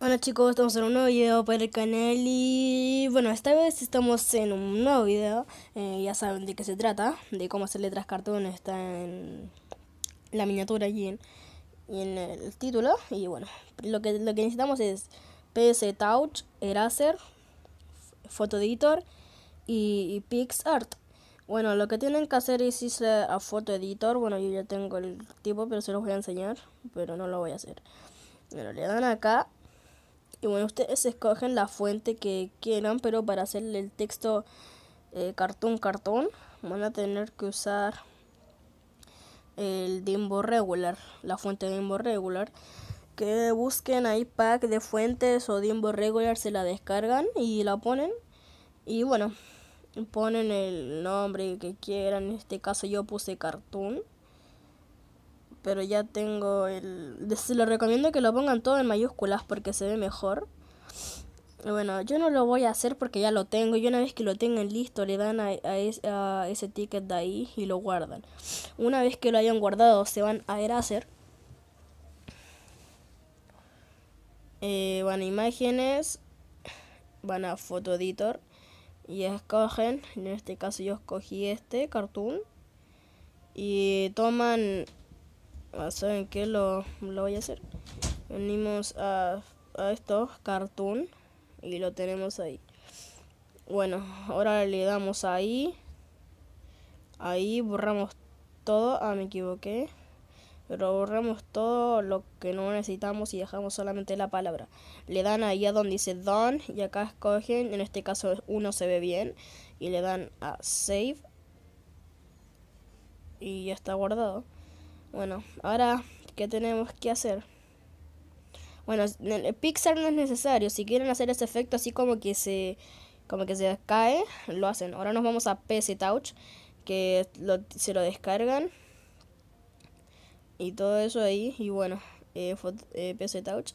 Hola chicos, estamos en un nuevo video para el canal y bueno, esta vez estamos en un nuevo video, eh, ya saben de qué se trata, de cómo hacer letras cartón, está en la miniatura allí en en el título. Y bueno, lo que, lo que necesitamos es PS Touch, Eraser, Photo Editor y, pix PixArt. Bueno, lo que tienen que hacer es irse a Photo Editor. Bueno, yo ya tengo el tipo, pero se los voy a enseñar. Pero no lo voy a hacer. pero le dan acá. Y bueno, ustedes escogen la fuente que quieran, pero para hacerle el texto eh, cartón, cartón, van a tener que usar el Dimbo Regular, la fuente de Dimbo Regular. Que busquen ahí pack de fuentes o Dimbo Regular, se la descargan y la ponen. Y bueno, ponen el nombre que quieran. En este caso yo puse cartoon. Pero ya tengo el... Se lo recomiendo que lo pongan todo en mayúsculas porque se ve mejor. Bueno, yo no lo voy a hacer porque ya lo tengo. Y una vez que lo tengan listo, le dan a, a, ese ticket de ahí y lo guardan. Una vez que lo hayan guardado, se van a hacer eh, van a imágenes, van a Photo Editor y escogen, en este caso yo escogí este cartoon y toman, ah, ¿saben qué? Lo, lo voy a hacer. Venimos a, a estos cartoon y lo tenemos ahí. Bueno, ahora le damos ahí. Ahí borramos todo. Ah, me equivoqué. Pero borramos todo lo que no necesitamos y dejamos solamente la palabra. Le dan ahí a donde dice done y acá escogen. En este caso uno se ve bien. Y le dan a save. Y ya está guardado. Bueno, ahora, ¿qué tenemos que hacer? Bueno, Pixar no es necesario. Si quieren hacer ese efecto así como que se como que se lo hacen. Ahora nos vamos a PC Touch, que se lo descargan. Y todo eso ahí. Y bueno, eh, eh, PC Touch.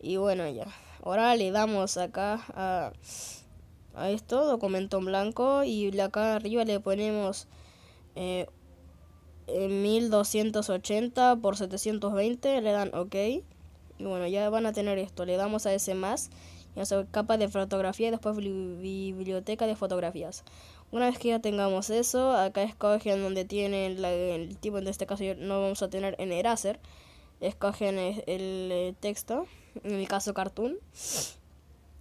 Y bueno, ya. Ahora le damos acá a, esto, documento en blanco. Y acá arriba le ponemos 1280 eh, por 720. Le dan OK. Y bueno, ya van a tener esto. Le damos a ese más. Y nos capa de fotografía y después biblioteca de fotografías. Una vez que ya tengamos eso, acá escogen donde tienen el tipo, en este caso no vamos a tener en Eraser. Escogen el, eh, texto, en mi caso cartoon.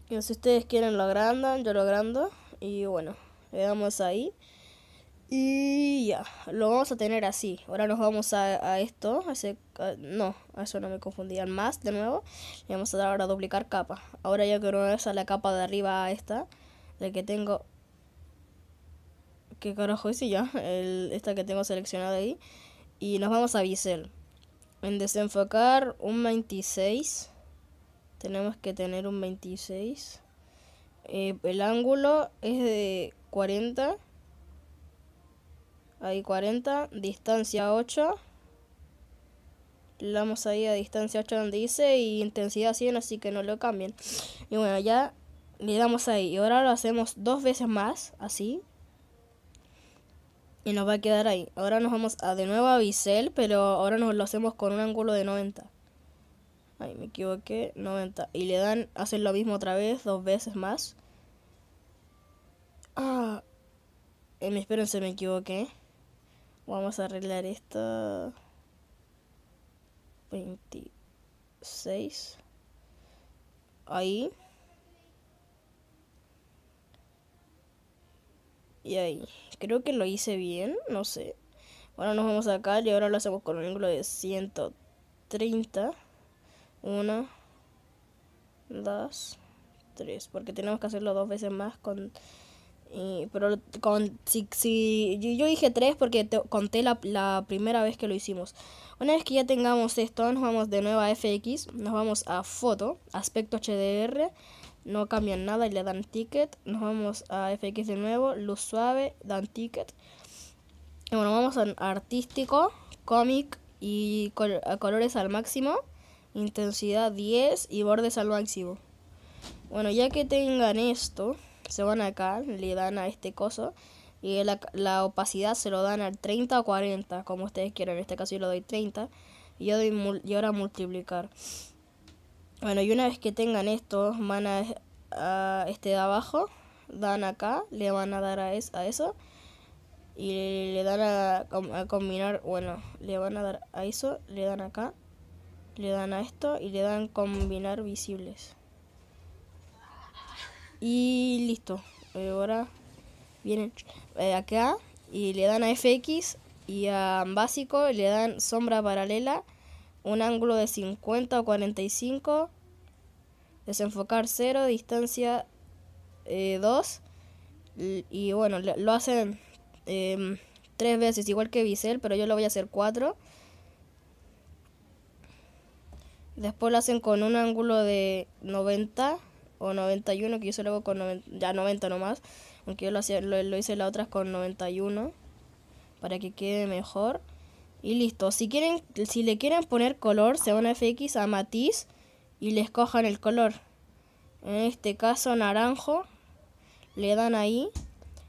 Y si ustedes quieren lo agrandan, yo lo agrando. Y bueno, le damos ahí. Y ya, lo vamos a tener así. Ahora nos vamos a, a esto, a no, eso no me confundían más de nuevo. y vamos a dar ahora a duplicar capa. Ahora ya que no la capa de arriba A esta, la que tengo... ¿Qué carajo hice ya? esta que tengo seleccionada ahí. Y nos vamos a bisel. En desenfocar un 26. Tenemos que tener un 26. Eh, el ángulo es de 40. Ahí 40. Distancia 8 le damos ahí a distancia 8 donde dice y intensidad 100, así que no lo cambien. Y bueno, ya le damos ahí. Y ahora lo hacemos dos veces más, así. Y nos va a quedar ahí. Ahora nos vamos a de nuevo a bisel, pero ahora nos lo hacemos con un ángulo de 90. Ay, me equivoqué, 90. Y le dan, hacen lo mismo otra vez, dos veces más. Ah, eh, se me equivoqué. Vamos a arreglar esto. 26 ahí y ahí creo que lo hice bien no sé Bueno, nos vamos acá y ahora lo hacemos con un ángulo de 130 una dos tres porque tenemos que hacerlo dos veces más con pero con, si, yo dije tres porque conté la, primera vez que lo hicimos. Una vez que ya tengamos esto, nos vamos de nuevo a FX, nos vamos a foto, aspecto HDR, no cambian nada y le dan ticket. Nos vamos a FX de nuevo, luz suave, dan ticket. Y bueno, vamos a artístico, cómic y colores al máximo, intensidad 10 y bordes al máximo. Bueno, ya que tengan esto, se van acá, le dan a este coso y la, opacidad se lo dan al 30 o 40, como ustedes quieran. En este caso yo lo doy 30 y, yo doy, y ahora multiplicar. Bueno, y una vez que tengan esto, van a, este de abajo, dan acá, le van a dar a, a eso y le, dan a combinar, bueno, le van a dar a eso, le dan acá, le dan a esto y le dan combinar visibles. Y listo. Eh, ahora vienen eh, acá y le dan a FX y a básico le dan sombra paralela, un ángulo de 50 o 45, desenfocar 0, distancia 2 eh, y bueno, lo hacen em, tres veces, igual que bisel, pero yo lo voy a hacer cuatro. Después lo hacen con un ángulo de 90 o 91, que yo solo hago con 90, ya 90 nomás, aunque yo lo, lo, hice la otra con 91, para que quede mejor. Y listo, si, quieren, si le quieren poner color, se van a FX a matiz y le cojan el color. En este caso naranjo, le dan ahí,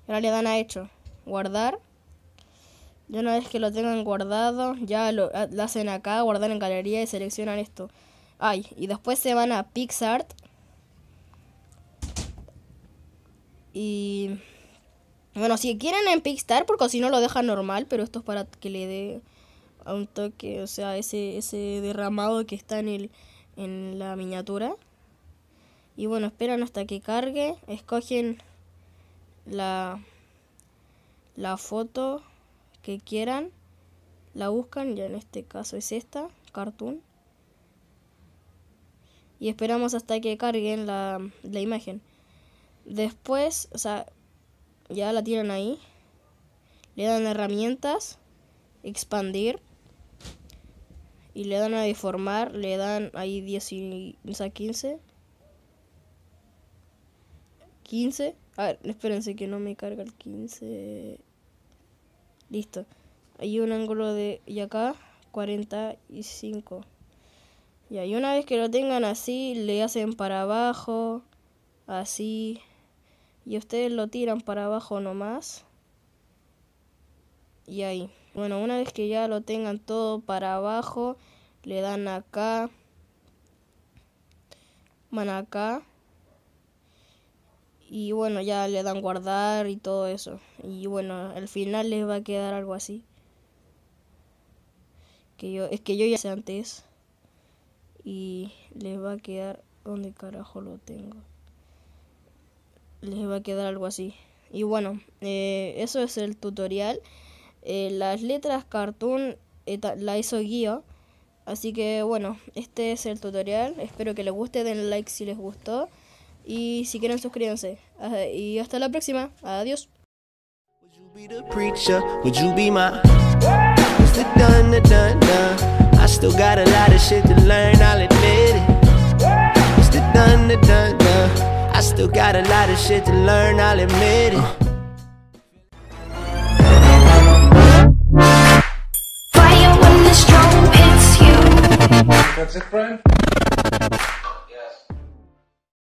ahora le dan a hecho, guardar. Y una vez que lo tengan guardado, ya lo, hacen acá, guardar en galería y seleccionan esto. Ay, y después se van a PixArt Y bueno, si quieren en Pixar, porque si no lo dejan normal, pero esto es para que le dé a un toque, o sea, ese, ese derramado que está en, el, en la miniatura. Y bueno, esperan hasta que cargue, escogen la, la foto que quieran, la buscan, ya en este caso es esta, cartoon. Y esperamos hasta que carguen la imagen. Después, o sea, ya la tienen ahí. Le dan herramientas, expandir. Y le dan a deformar, le dan ahí 10 y, o sea, 15. 15. A ver, espérense que no me carga el 15. Listo. Hay un ángulo de... Y acá, 45. y y una vez que lo tengan así, le hacen para abajo, así y ustedes lo tiran para abajo nomás y ahí bueno una vez que ya lo tengan todo para abajo le dan acá van acá y bueno ya le dan guardar y todo eso y bueno al final les va a quedar algo así que yo es que yo ya sé antes y les va a quedar donde carajo lo tengo les va a quedar algo así. Y bueno, eh, eso es el tutorial. Eh, las letras cartoon eh, la hizo guía. Así que bueno, este es el tutorial. Espero que les guste, den like si les gustó. Y si quieren suscríbanse. Ah, y hasta la próxima. Adiós. Still got a lot of shit to learn, I'll admit it. Uh. That's it, friend.